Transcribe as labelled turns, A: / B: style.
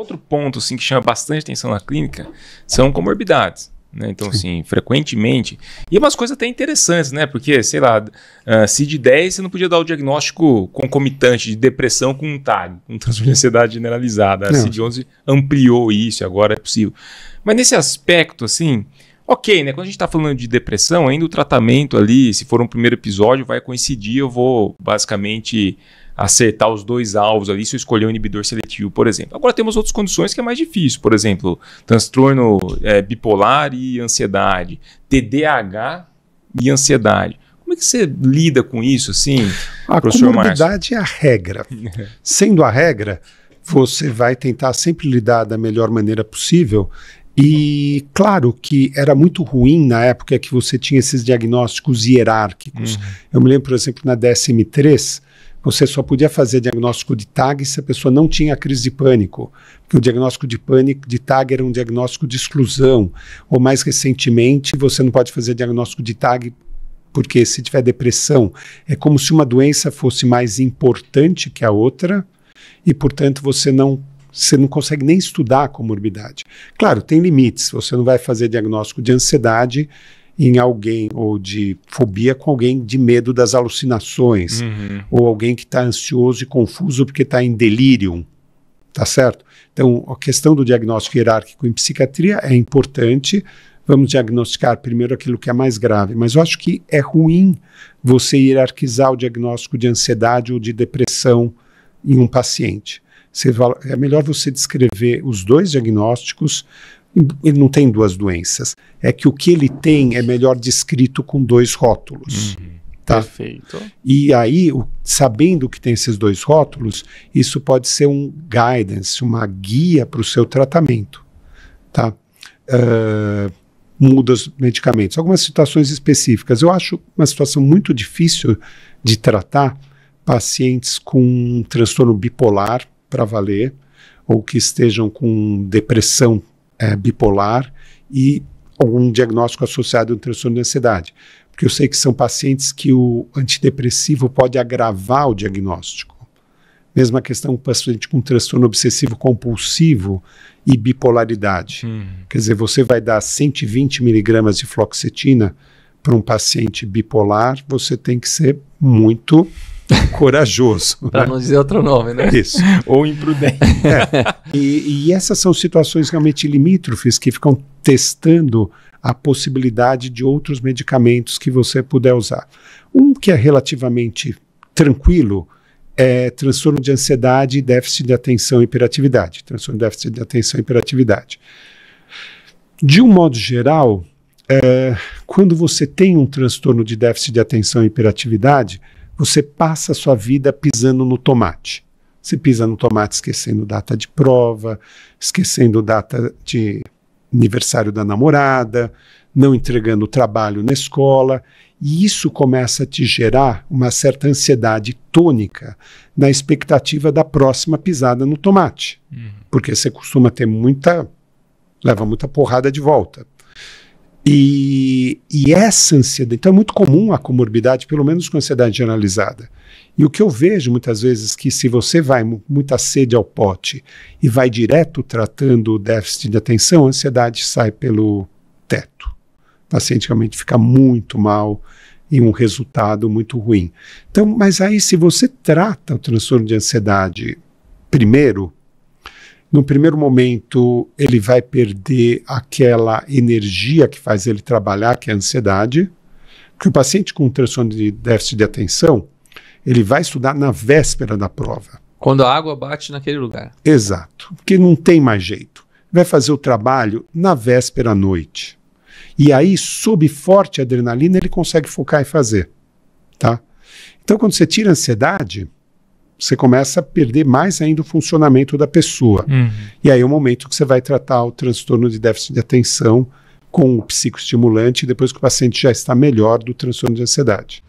A: outro ponto assim, que chama bastante atenção na clínica são comorbidades. Né? Então, assim, frequentemente. E é umas coisas até interessantes, né? Porque, sei lá, uh, ah, CID-10 você não podia dar o diagnóstico concomitante de depressão com um TAG, com um transtorno de ansiedade generalizada. A CID-11 ampliou isso, agora é possível. Mas nesse aspecto, assim, ok, né? Quando a gente está falando de depressão, ainda o tratamento ali, se for um primeiro episódio, vai coincidir, eu vou basicamente acertar os dois alvos ali, se eu escolher um inibidor infantil, por exemplo. Agora temos outras condições que é mais difícil, por exemplo, transtorno é, bipolar e ansiedade, TDAH e ansiedade. Como é que você lida com isso, assim, a professor Márcio?
B: A é a regra. Sendo a regra, você vai tentar sempre lidar da melhor maneira possível e claro que era muito ruim na época que você tinha esses diagnósticos hierárquicos. Uhum. Eu me lembro, por exemplo, na DSM-3, você só podia fazer diagnóstico de TAG se a pessoa não tinha crise de pânico, porque o diagnóstico de pânico de TAG era um diagnóstico de exclusão, ou mais recentemente, você não pode fazer diagnóstico de TAG porque se tiver depressão, é como se uma doença fosse mais importante que a outra e, portanto, você não você não consegue nem estudar a comorbidade. Claro, tem limites. Você não vai fazer diagnóstico de ansiedade em alguém, ou de fobia com alguém de medo das alucinações, uhum. ou alguém que está ansioso e confuso porque está em delírio. Tá certo? Então, a questão do diagnóstico hierárquico em psiquiatria é importante. Vamos diagnosticar primeiro aquilo que é mais grave, mas eu acho que é ruim você hierarquizar o diagnóstico de ansiedade ou de depressão em um paciente. é melhor você descrever os dois diagnósticos, ele não tem duas doenças. É que o que ele tem é melhor descrito com dois rótulos. Uhum. Tá? Perfeito. E aí, o, sabendo que tem esses dois rótulos, isso pode ser um guidance, uma guia para o seu tratamento. Tá? Uh, muda os medicamentos. Algumas situações específicas. Eu acho uma situação muito difícil de tratar pacientes com um transtorno bipolar para valer ou que estejam com depressão é, bipolar e algum diagnóstico associado a um transtorno de ansiedade. Porque eu sei que são pacientes que o antidepressivo pode agravar o diagnóstico. Mesma questão, um paciente com transtorno obsessivo compulsivo e bipolaridade. Hum. Quer dizer, você vai dar 120 miligramas de floxetina para um paciente bipolar, você tem que ser muito corajoso. Para né? não dizer outro nome, né? Isso. Ou imprudente. É. E, e essas são situações realmente limítrofes que ficam testando a possibilidade de outros medicamentos que você puder usar. Um que é relativamente tranquilo é transtorno de ansiedade e déficit de atenção e hiperatividade. Transtorno de déficit de atenção e hiperatividade. De um modo geral, é, quando você tem um transtorno de déficit de atenção e hiperatividade, você passa a sua vida pisando no tomate. Você pisa no tomate esquecendo data de prova, esquecendo data de aniversário da namorada, não entregando trabalho na escola, e isso começa a te gerar uma certa ansiedade tônica na expectativa da próxima pisada no tomate, uhum. porque você costuma ter muita leva muita porrada de volta. E, e essa ansiedade, então é muito comum a comorbidade, pelo menos com ansiedade generalizada. E o que eu vejo muitas vezes que se você vai muita sede ao pote e vai direto tratando o déficit de atenção, a ansiedade sai pelo teto. O paciente realmente fica muito mal e um resultado muito ruim. Então, mas aí se você trata o transtorno de ansiedade primeiro, no primeiro momento, ele vai perder aquela energia que faz ele trabalhar, que é a ansiedade, Que o paciente com transtorno de déficit de atenção, ele vai estudar na véspera da prova. Quando a água
A: bate naquele lugar.
B: Exato, porque não tem mais jeito. Vai fazer o trabalho na véspera à noite. E aí, sob forte adrenalina, ele consegue focar e fazer, tá? Então, quando você tira a ansiedade, você começa a perder mais ainda o funcionamento da pessoa. Uhum. E aí é o momento que você vai tratar o transtorno de déficit de atenção com o psicoestimulante, depois que o paciente já está melhor do transtorno de ansiedade.